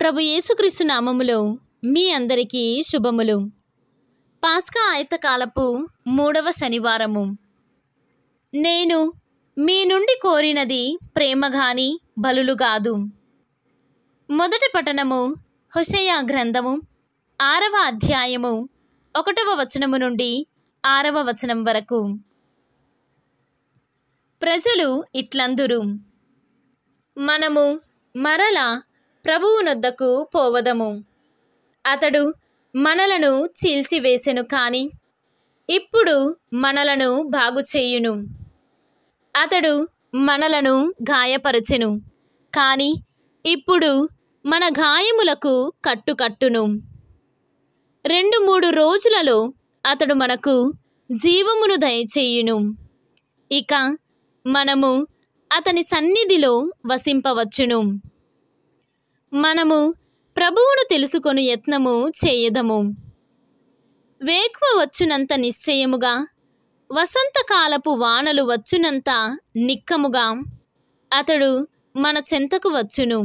ప్రభు యేసుక్రీస్తు నామములో మీ అందరికీ శుభములు పాస్కా ఆయుతకాలపు మూడవ శనివారము నేను మీ నుండి కోరినది ప్రేమగాని బలులు కాదు మొదటి పఠనము హుషయ గ్రంథము ఆరవ అధ్యాయము ఒకటవ వచనము నుండి ఆరవ వచనం వరకు ప్రజలు ఇట్లందురు మనము మరలా ప్రభువునొద్దకు పోవదము అతడు మనలను చీల్చివేసెను కాని ఇప్పుడు మనలను బాగుచేయును అతడు మనలను గాయపరచెను కాని ఇప్పుడు మన గాయములకు కట్టుకట్టును రెండు మూడు రోజులలో అతడు మనకు జీవమును దయచేయును ఇక మనము అతని సన్నిధిలో వసింపవచ్చును మనము ప్రభువును తెలుసుకొని యత్నము చేయదము వేకువ వచ్చునంత నిశ్చయముగా వసంతకాలపు వానలు వచ్చునంత నిక్కముగా అతడు మన చెంతకు వచ్చును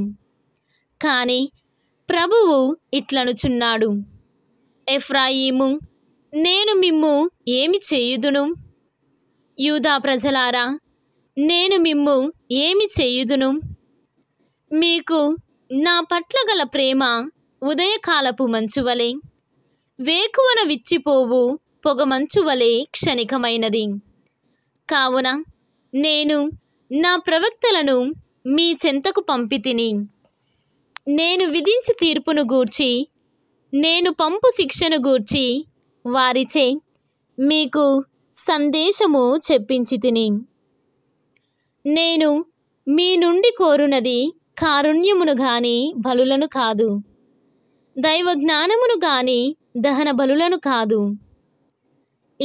కాని ప్రభువు ఇట్లనుచున్నాడు ఎఫ్రాయిము నేను మిమ్ము ఏమి చేయుదును యూదా ప్రజలారా నేను మిమ్ము ఏమి చేయుదును మీకు నా పట్ల గల ప్రేమ ఉదయకాలపు మంచువలే వేకువన విచ్చిపోవు పొగమంచువలే క్షణికమైనది కావున నేను నా ప్రవక్తలను మీ చెంతకు పంపితిని నేను విధించి తీర్పును గూర్చి నేను పంపు శిక్షను గూర్చి వారిచే మీకు సందేశము చెప్పించి తిని నేను మీ నుండి కోరునది కారుణ్యమును గాని బలులను కాదు దైవ జ్ఞానమును గాని దహన బలులను కాదు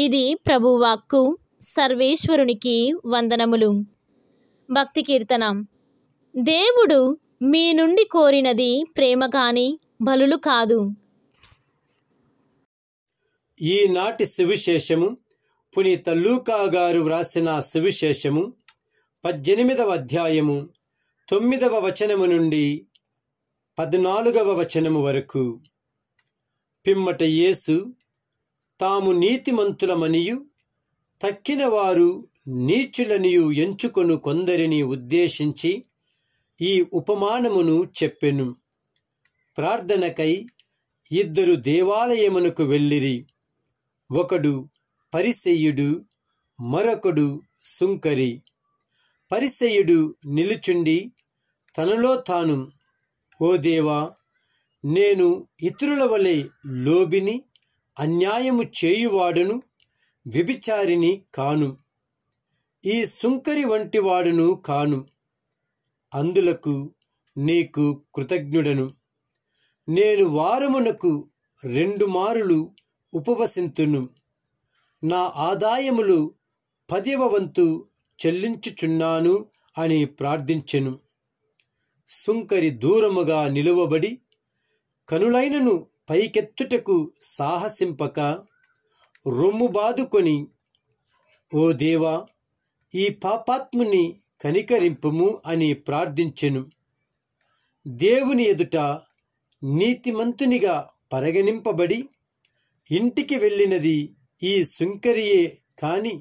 ఇది ప్రభువాక్కు సర్వేశ్వరునికి వందనములు భక్తి కీర్తనం దేవుడు మీ నుండి కోరినది ప్రేమ కాని బలులు కాదు ఈనాటి సువిశేషము పునీత లూకా గారు వ్రాసిన సువిశేషము పద్దెనిమిదవ అధ్యాయము తొమ్మిదవ వచనము నుండి పద్నాలుగవ వచనము వరకు పిమ్మట యేసు తాము నీతిమంతులమనియు తక్కినవారు నీచులనియు ఎంచుకొను కొందరిని ఉద్దేశించి ఈ ఉపమానమును చెప్పెను ప్రార్థనకై ఇద్దరు దేవాలయమునకు వెళ్ళిరి ఒకడు పరిసెయ్యుడు మరొకడు సుంకరి పరిసెయుడు నిలుచుండి తనలో తాను ఓ దేవా నేను ఇతరుల వలె లోబిని అన్యాయము చేయువాడును విభిచారిని కాను ఈ సుంకరి వంటి వాడును కాను అందులకు నీకు కృతజ్ఞుడను నేను వారమునకు రెండు మారులు ఉపవసింతును నా ఆదాయములు పదివ వంతు చెల్లించుచున్నాను అని ప్రార్థించెను సుంకరి దూరముగా నిలువబడి కనులైనను పైకెత్తుటకు సాహసింపక రొమ్ము బాదుకొని ఓ దేవా ఈ పాపాత్ముని కనికరింపుము అని ప్రార్థించెను దేవుని ఎదుట నీతిమంతునిగా పరగణింపబడి ఇంటికి వెళ్ళినది ఈ సుంకరియే కాని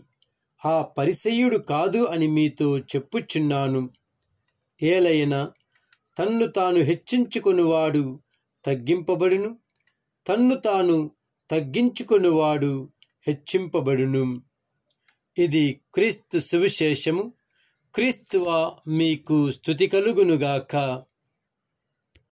ఆ పరిసయుడు కాదు అని మీతో చెప్పుచున్నాను ఏలైనా తన్ను తాను హెచ్చించుకొనివాడు తగ్గింపబడును తన్ను తాను తగ్గించుకొనివాడు హెచ్చింపబడును ఇది క్రీస్తు సువిశేషము క్రీస్తువా మీకు స్థుతి కలుగునుగాక